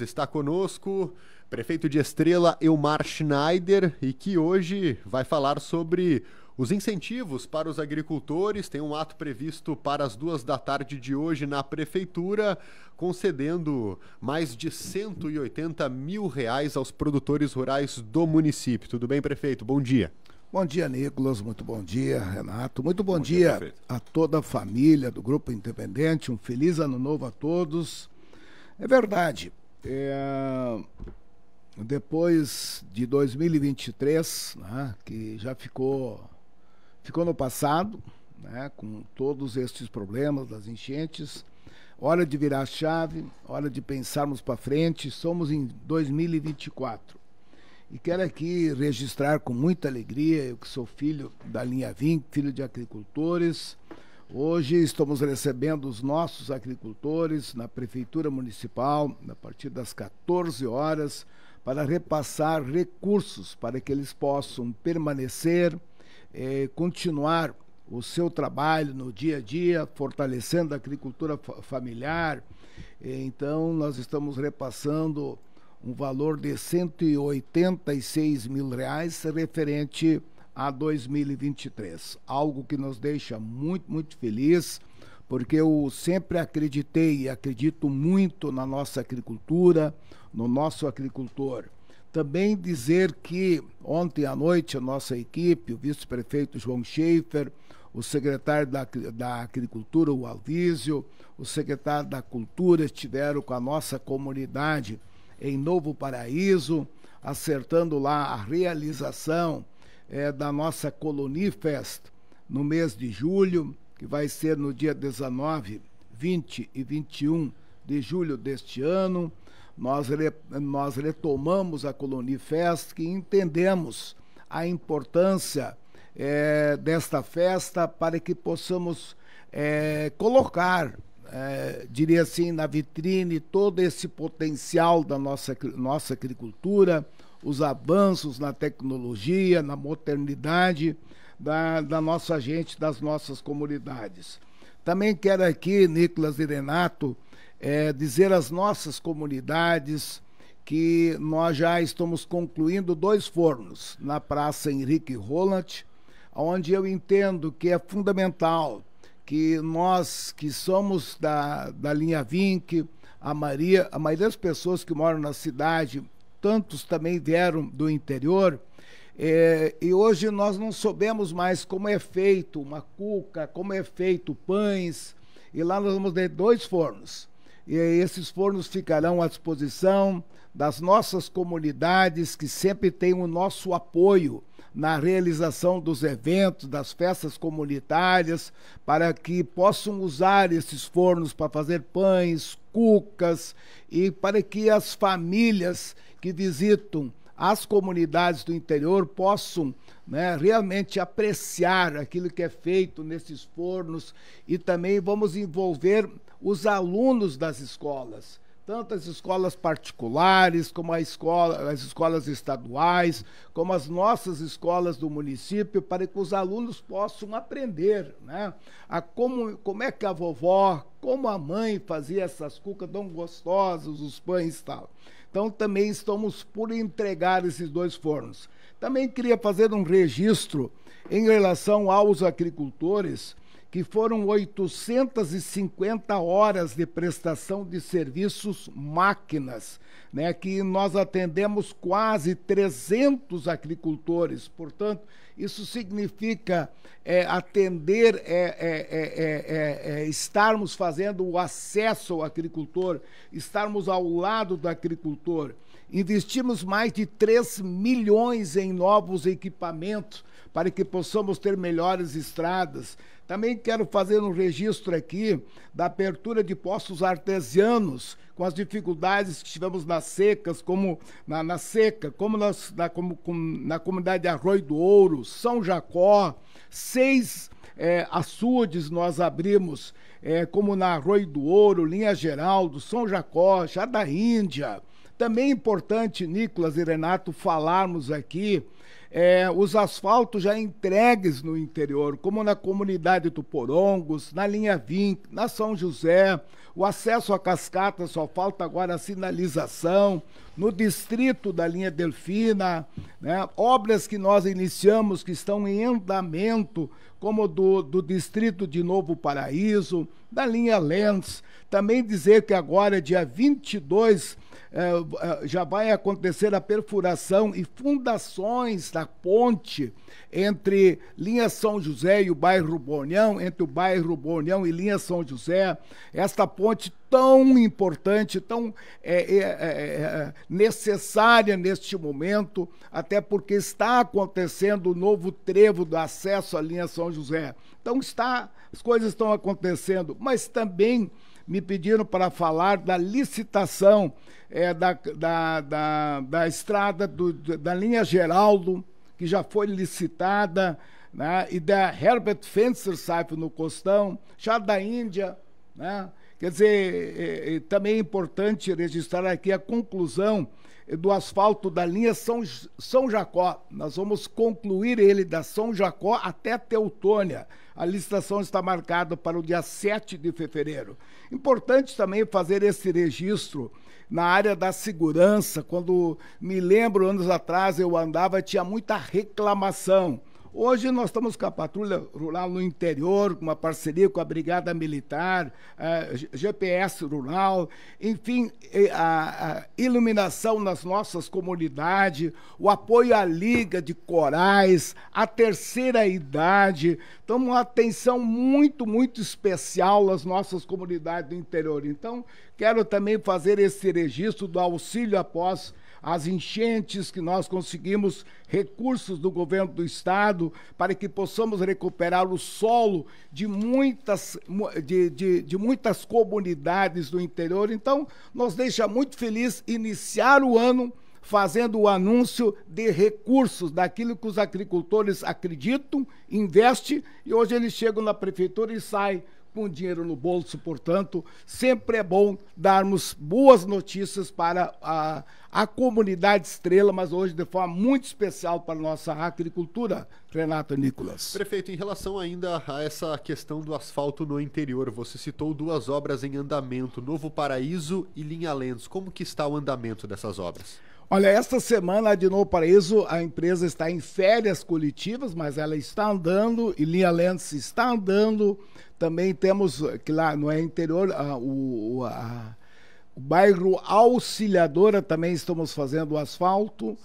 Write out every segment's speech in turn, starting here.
Está conosco prefeito de Estrela Elmar Schneider e que hoje vai falar sobre os incentivos para os agricultores. Tem um ato previsto para as duas da tarde de hoje na prefeitura, concedendo mais de 180 mil reais aos produtores rurais do município. Tudo bem, prefeito? Bom dia. Bom dia, Nicolas. Muito bom dia, Renato. Muito bom, bom dia, dia a toda a família do Grupo Independente. Um feliz ano novo a todos. É verdade, é, depois de 2023, né, que já ficou, ficou no passado, né, com todos estes problemas das enchentes, hora de virar a chave, hora de pensarmos para frente, somos em 2024. E quero aqui registrar com muita alegria, eu que sou filho da linha 20, filho de agricultores, Hoje estamos recebendo os nossos agricultores na Prefeitura Municipal, a partir das 14 horas, para repassar recursos para que eles possam permanecer, eh, continuar o seu trabalho no dia a dia, fortalecendo a agricultura familiar. Eh, então, nós estamos repassando um valor de 186 mil reais referente a 2023. Algo que nos deixa muito, muito feliz, porque eu sempre acreditei e acredito muito na nossa agricultura, no nosso agricultor. Também dizer que ontem à noite a nossa equipe, o vice-prefeito João Schaefer, o secretário da, da Agricultura, o Alvísio, o secretário da Cultura estiveram com a nossa comunidade em Novo Paraíso, acertando lá a realização é, da nossa Colonifest no mês de julho, que vai ser no dia 19, 20 e 21 de julho deste ano. Nós, re, nós retomamos a Colonifest, que entendemos a importância é, desta festa para que possamos é, colocar, é, diria assim, na vitrine todo esse potencial da nossa, nossa agricultura, os avanços na tecnologia, na modernidade da, da nossa gente, das nossas comunidades. Também quero aqui, Nicolas e Renato, é, dizer às nossas comunidades que nós já estamos concluindo dois fornos na Praça Henrique Roland, onde eu entendo que é fundamental que nós que somos da, da linha Vinc, a Maria, a maioria das pessoas que moram na cidade tantos também vieram do interior. É, e hoje nós não soubemos mais como é feito uma cuca, como é feito pães. E lá nós vamos ter dois fornos. E esses fornos ficarão à disposição das nossas comunidades que sempre têm o nosso apoio na realização dos eventos, das festas comunitárias, para que possam usar esses fornos para fazer pães, cucas e para que as famílias que visitam as comunidades do interior possam né, realmente apreciar aquilo que é feito nesses fornos e também vamos envolver os alunos das escolas tanto as escolas particulares, como escola, as escolas estaduais, como as nossas escolas do município, para que os alunos possam aprender né? a como, como é que a vovó, como a mãe fazia essas cucas tão gostosas, os pães e tal. Então também estamos por entregar esses dois fornos. Também queria fazer um registro em relação aos agricultores que foram 850 horas de prestação de serviços máquinas, né, que nós atendemos quase 300 agricultores. Portanto, isso significa é, atender, é é, é, é, é, estarmos fazendo o acesso ao agricultor, estarmos ao lado do agricultor. Investimos mais de 3 milhões em novos equipamentos para que possamos ter melhores estradas. Também quero fazer um registro aqui da abertura de postos artesianos, com as dificuldades que tivemos nas secas, como na, na seca, como, na, como com, na comunidade de Arroio do Ouro, São Jacó, seis é, açudes nós abrimos, é, como na Arroio do Ouro, Linha Geraldo, São Jacó, já da Índia. Também é importante, Nicolas e Renato, falarmos aqui é, os asfaltos já entregues no interior, como na comunidade do Porongos, na linha 20, na São José, o acesso à cascata só falta agora a sinalização, no distrito da linha Delfina, né? obras que nós iniciamos que estão em andamento, como do, do distrito de Novo Paraíso, da linha Lentes, também dizer que agora, dia 22, eh, eh, já vai acontecer a perfuração e fundações da ponte entre linha São José e o bairro Bonhão, entre o bairro Bonhão e linha São José. Esta ponte tão importante, tão é, é, é, necessária neste momento, até porque está acontecendo o novo trevo do acesso à linha São José. Então está, as coisas estão acontecendo, mas também me pediram para falar da licitação é, da, da, da, da, estrada do, da linha Geraldo, que já foi licitada, né? e da Herbert Fencer, Saif no Costão, já da Índia, né? Quer dizer, é, é, também é importante registrar aqui a conclusão é, do asfalto da linha São, São Jacó. Nós vamos concluir ele da São Jacó até Teutônia. A licitação está marcada para o dia 7 de fevereiro. Importante também fazer esse registro na área da segurança. Quando me lembro, anos atrás, eu andava, tinha muita reclamação Hoje nós estamos com a patrulha rural no interior, com uma parceria com a Brigada Militar, eh, GPS rural, enfim, a, iluminação nas nossas comunidades, o apoio à Liga de Corais, à terceira idade. Então, uma atenção muito, muito especial às nossas comunidades do interior. Então, quero também fazer esse registro do auxílio após as enchentes que nós conseguimos recursos do governo do estado para que possamos recuperar o solo de muitas, de, de, de muitas comunidades do interior. Então, nos deixa muito feliz iniciar o ano fazendo o anúncio de recursos daquilo que os agricultores acreditam, investem e hoje eles chegam na prefeitura e saem com dinheiro no bolso, portanto, sempre é bom darmos boas notícias para a, a comunidade estrela, mas hoje de forma muito especial para a nossa agricultura, Renato Nicolas. Prefeito, em relação ainda a essa questão do asfalto no interior, você citou duas obras em andamento, Novo Paraíso e Linha Lentos. Como que está o andamento dessas obras? Olha, esta semana de Novo Paraíso, a empresa está em férias coletivas, mas ela está andando e Linha Lentes está andando. Também temos, eh, que lá não é interior, a, o, a, o bairro Auxiliadora também estamos fazendo asfalto.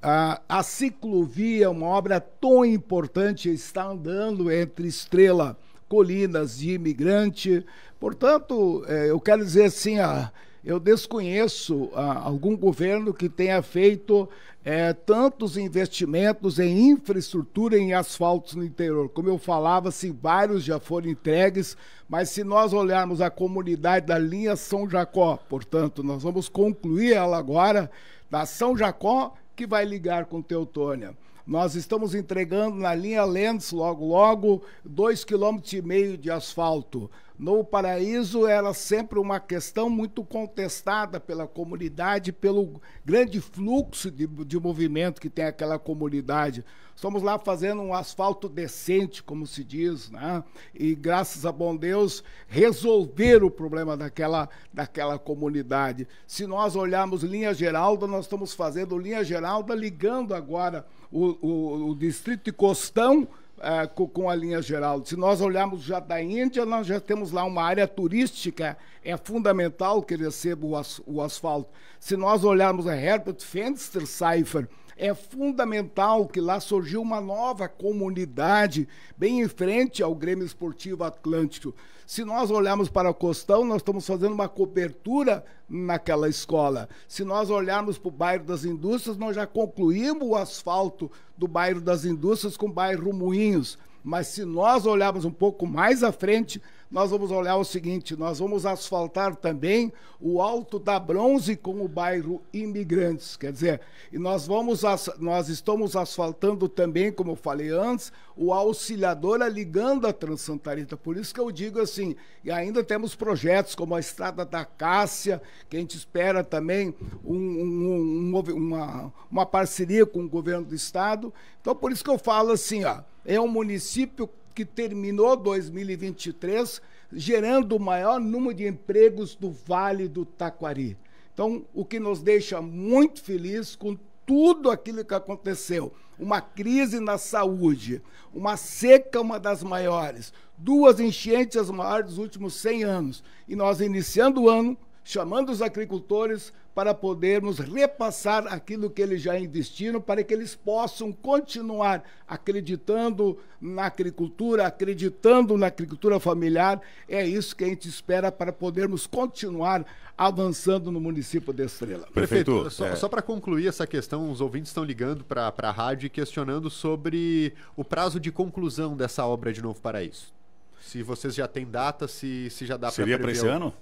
A, a ciclovia, é uma obra tão importante, está andando entre Estrela, Colinas e Imigrante. Portanto, eh, eu quero dizer assim, a eu desconheço ah, algum governo que tenha feito eh, tantos investimentos em infraestrutura, em asfaltos no interior. Como eu falava, se vários já foram entregues, mas se nós olharmos a comunidade da linha São Jacó, portanto, nós vamos concluir ela agora, da São Jacó, que vai ligar com Teutônia. Nós estamos entregando na linha Lens, logo, logo, dois quilômetros e meio de asfalto. No Paraíso era sempre uma questão muito contestada pela comunidade, pelo grande fluxo de, de movimento que tem aquela comunidade. Estamos lá fazendo um asfalto decente, como se diz, né? e graças a bom Deus resolver o problema daquela, daquela comunidade. Se nós olharmos linha Geralda, nós estamos fazendo linha Geralda ligando agora o, o, o distrito de Costão é, com, com, a linha geral. Se nós olharmos já da Índia, nós já temos lá uma área turística, é fundamental que receba o, as, o asfalto. Se nós olharmos a Herbert Fenster Cipher, é fundamental que lá surgiu uma nova comunidade bem em frente ao Grêmio Esportivo Atlântico. Se nós olharmos para o Costão, nós estamos fazendo uma cobertura naquela escola. Se nós olharmos para o bairro das Indústrias, nós já concluímos o asfalto do bairro das Indústrias com o bairro Moinhos. Mas se nós olharmos um pouco mais à frente, nós vamos olhar o seguinte: nós vamos asfaltar também o Alto da Bronze com o bairro Imigrantes. Quer dizer, e nós, vamos, nós estamos asfaltando também, como eu falei antes, o Auxiliadora ligando a Transantarita. Por isso que eu digo assim, e ainda temos projetos como a Estrada da Cássia, que a gente espera também um, um, um, uma, uma parceria com o governo do Estado. Então, por isso que eu falo assim, ó, é um município que terminou 2023 gerando o maior número de empregos do Vale do Taquari. Então, o que nos deixa muito feliz com tudo aquilo que aconteceu. Uma crise na saúde, uma seca, uma das maiores, duas enchentes as maiores dos últimos 100 anos. E nós, iniciando o ano, chamando os agricultores para podermos repassar aquilo que eles já investiram, para que eles possam continuar acreditando na agricultura, acreditando na agricultura familiar. É isso que a gente espera para podermos continuar avançando no município de Estrela. Prefeito, Prefeito só, é... só para concluir essa questão, os ouvintes estão ligando para a rádio e questionando sobre o prazo de conclusão dessa obra de Novo Paraíso. Se vocês já têm data, se, se já dá para Seria para esse ano?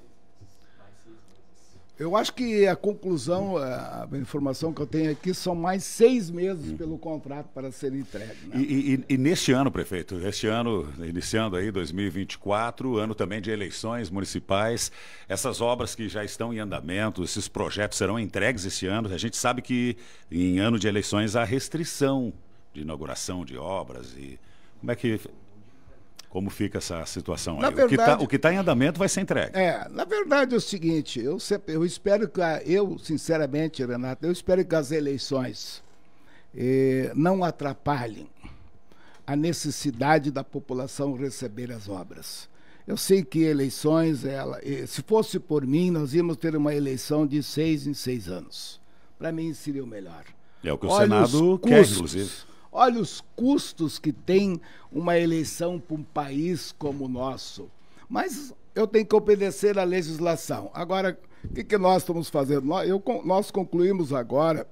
Eu acho que a conclusão, eh, a informação que eu tenho aqui, são mais seis meses uhum. pelo contrato para ser entregue. Né? E, e, e, neste ano, prefeito, este ano, iniciando aí 2024, ano também de eleições municipais, essas obras que já estão em andamento, esses projetos serão entregues este ano. A gente sabe que em ano de eleições há restrição de inauguração de obras e como é que como fica essa situação na aí. É, tá- verdade, o que está tá em andamento vai ser entregue. É, na verdade é o seguinte, eu, sempre, eu espero que, eu sinceramente, Renato, eu espero que as eleições eh, não atrapalhem a necessidade da população receber as obras. Eu sei que eleições, ela, eh, se fosse por mim, nós íamos ter uma eleição de seis em seis anos. Para mim seria o melhor. É o que Olha o Senado quer, inclusive. Olha os custos que tem uma eleição para um país como o nosso. Mas eu tenho que obedecer à legislação. Agora, o que, que nós estamos fazendo? Nós, eu, nós concluímos agora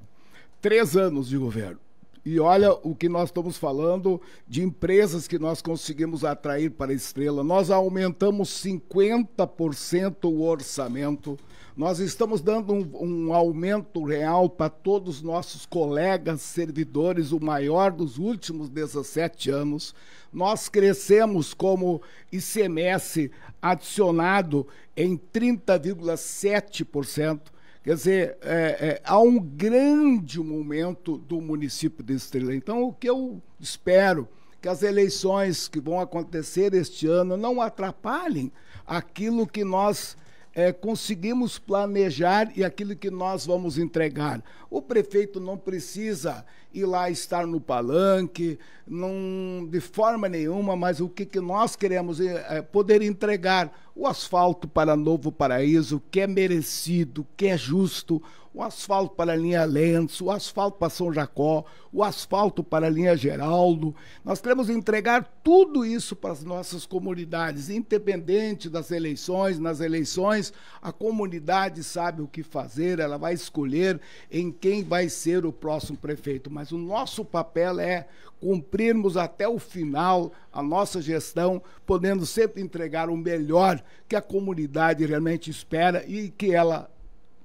três anos de governo. E olha o que nós estamos falando de empresas que nós conseguimos atrair para a Estrela. Nós aumentamos 50% o orçamento. Nós estamos dando um, um aumento real para todos os nossos colegas servidores, o maior dos últimos 17 anos. Nós crescemos como ICMS adicionado em 30,7%. Quer dizer, é, é, há um grande momento do município de Estrela. Então, o que eu espero que as eleições que vão acontecer este ano não atrapalhem aquilo que nós é, conseguimos planejar e aquilo que nós vamos entregar. O prefeito não precisa ir lá estar no palanque, não, de forma nenhuma, mas o que, que nós queremos é, é poder entregar o asfalto para Novo Paraíso, que é merecido, que é justo, o asfalto para a linha Lentz, o asfalto para São Jacó, o asfalto para a linha Geraldo. Nós queremos entregar tudo isso para as nossas comunidades, independente das eleições. Nas eleições, a comunidade sabe o que fazer, ela vai escolher em quem vai ser o próximo prefeito. Mas o nosso papel é cumprirmos até o final a nossa gestão, podendo sempre entregar o melhor que a comunidade realmente espera e que ela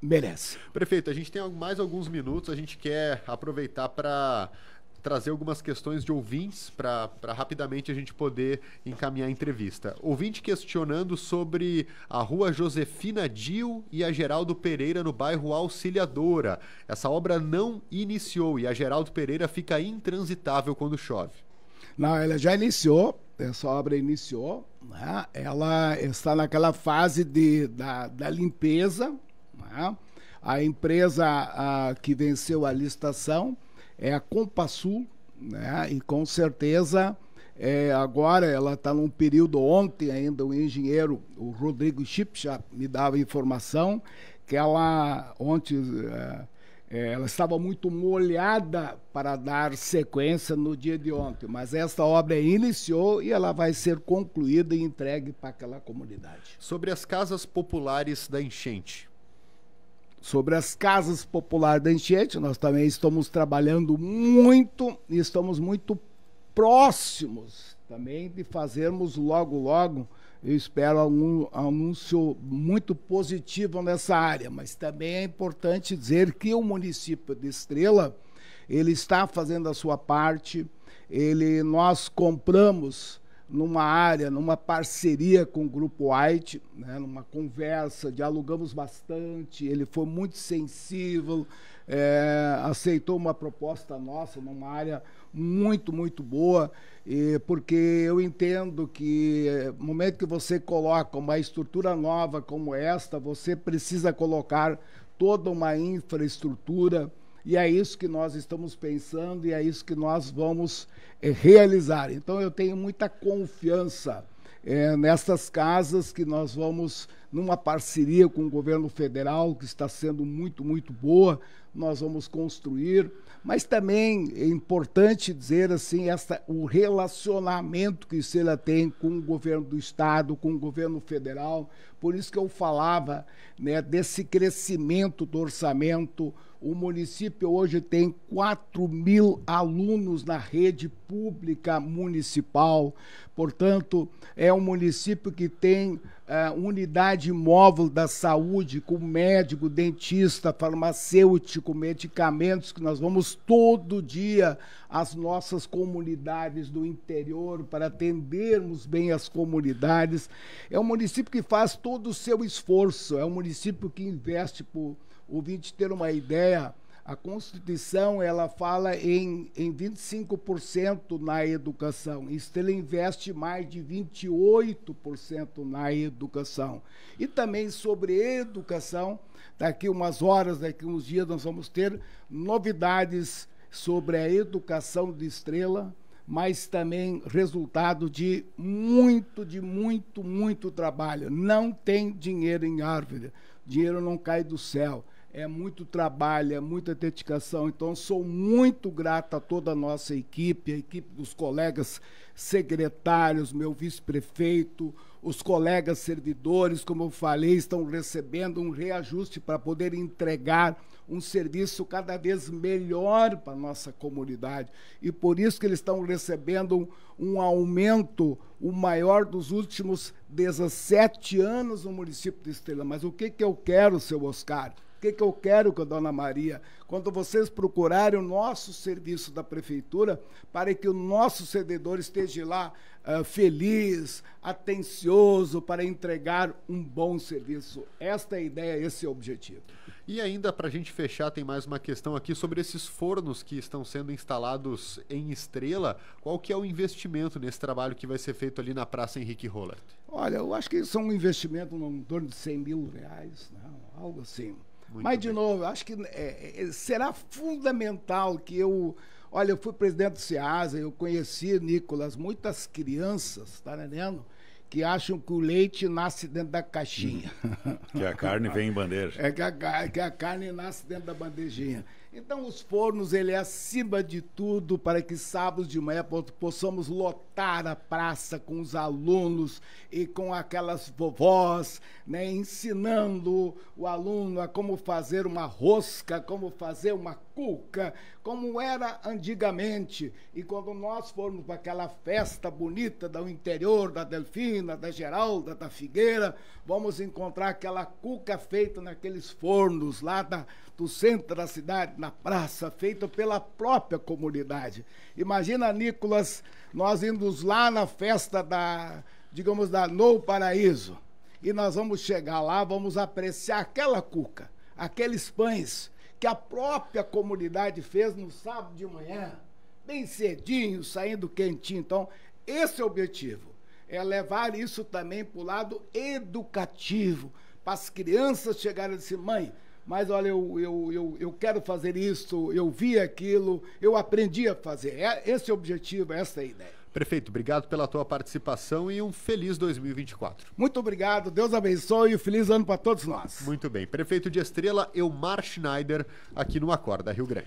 merece. Prefeito, a gente tem mais alguns minutos, a gente quer aproveitar para trazer algumas questões de ouvintes para rapidamente a gente poder encaminhar a entrevista. Ouvinte questionando sobre a rua Josefina Dil e a Geraldo Pereira no bairro Auxiliadora. Essa obra não iniciou e a Geraldo Pereira fica intransitável quando chove. Não, ela já iniciou, essa obra iniciou, né? ela está naquela fase de, da, da limpeza. Né? A empresa a, que venceu a licitação é a Compassul, né? E com certeza é, agora ela está num período ontem ainda o engenheiro o Rodrigo Chipcha me dava informação que ela ontem é, é, ela estava muito molhada para dar sequência no dia de ontem, mas esta obra iniciou e ela vai ser concluída e entregue para aquela comunidade. Sobre as casas populares da enchente, sobre as casas populares da enchente. Nós também estamos trabalhando muito e estamos muito próximos também de fazermos logo, logo. Eu espero um anúncio muito positivo nessa área, mas também é importante dizer que o município de Estrela ele está fazendo a sua parte. Ele nós compramos numa área, numa parceria com o Grupo White, né, numa conversa, dialogamos bastante, ele foi muito sensível, é, aceitou uma proposta nossa numa área muito, muito boa, e, porque eu entendo que no momento que você coloca uma estrutura nova como esta, você precisa colocar toda uma infraestrutura, e é isso que nós estamos pensando e é isso que nós vamos é, realizar. Então eu tenho muita confiança é, nessas casas que nós vamos, numa parceria com o governo federal, que está sendo muito, muito boa, nós vamos construir. Mas também é importante dizer assim, essa, o relacionamento que Sela tem com o governo do Estado, com o governo federal. Por isso que eu falava né, desse crescimento do orçamento. O município hoje tem 4 mil alunos na rede pública municipal. Portanto, é um município que tem uh, unidade móvel da saúde com médico, dentista, farmacêutico com medicamentos que nós vamos todo dia às nossas comunidades do interior para atendermos bem as comunidades. É um município que faz todo o seu esforço, é um município que investe para o ouvinte ter uma ideia. A Constituição ela fala em, em 25% na educação. Estela investe mais de 28% na educação. E também sobre educação, daqui umas horas, daqui uns dias, nós vamos ter novidades sobre a educação de Estrela, mas também resultado de muito, de muito, muito trabalho. Não tem dinheiro em árvore. Dinheiro não cai do céu é muito trabalho, é muita dedicação. Então, sou muito grato a toda a nossa equipe, a equipe dos colegas secretários, meu vice-prefeito, os colegas servidores, como eu falei, estão recebendo um reajuste para poder entregar um serviço cada vez melhor para a nossa comunidade. E por isso que eles estão recebendo um, um aumento, o maior dos últimos 17 anos no município de Estrela. Mas o que, que eu quero, seu Oscar? O que, que eu quero, a Dona Maria? Quando vocês procurarem o nosso serviço da Prefeitura, para que o nosso servidor esteja lá uh, feliz, atencioso, para entregar um bom serviço. Esta é a ideia, esse é o objetivo. E ainda, para a gente fechar, tem mais uma questão aqui sobre esses fornos que estão sendo instalados em Estrela. Qual que é o investimento nesse trabalho que vai ser feito ali na Praça Henrique Rollert? Olha, eu acho que são é um investimento em torno de 100 mil reais, né? algo assim. Muito Mas, de novo, acho que é, é, será fundamental que eu. Olha, eu fui presidente do SEASA, eu conheci, Nicolas, muitas crianças, tá entendendo? Que acham que o leite nasce dentro da caixinha. Que a carne vem em bandeja. É que a, que a carne nasce dentro da bandejinha. Então, os fornos, ele é acima de tudo para que sábados de manhã possamos lotar a praça com os alunos e com aquelas vovós, né, ensinando o aluno a como fazer uma rosca, como fazer uma Cuca, como era antigamente. E quando nós formos para aquela festa bonita do interior, da Delfina, da Geralda, da Figueira, vamos encontrar aquela cuca feita naqueles fornos lá da, do centro da cidade, na praça, feita pela própria comunidade. Imagina, Nicolas, nós indo lá na festa da, digamos, da No Paraíso. E nós vamos chegar lá, vamos apreciar aquela cuca, aqueles pães que a própria comunidade fez no sábado de manhã, bem cedinho, saindo quentinho. Então, esse é o objetivo. É levar isso também para o lado educativo, para as crianças chegarem e dizer, mãe, mas olha, eu, eu, eu, eu, quero fazer isso, eu vi aquilo, eu aprendi a fazer. É, esse é o objetivo, essa é a ideia. Prefeito, obrigado pela tua participação e um feliz 2024. Muito obrigado, Deus abençoe e um feliz ano para todos nós. Muito bem. Prefeito de Estrela, Eumar Schneider, aqui no Acorda Rio Grande.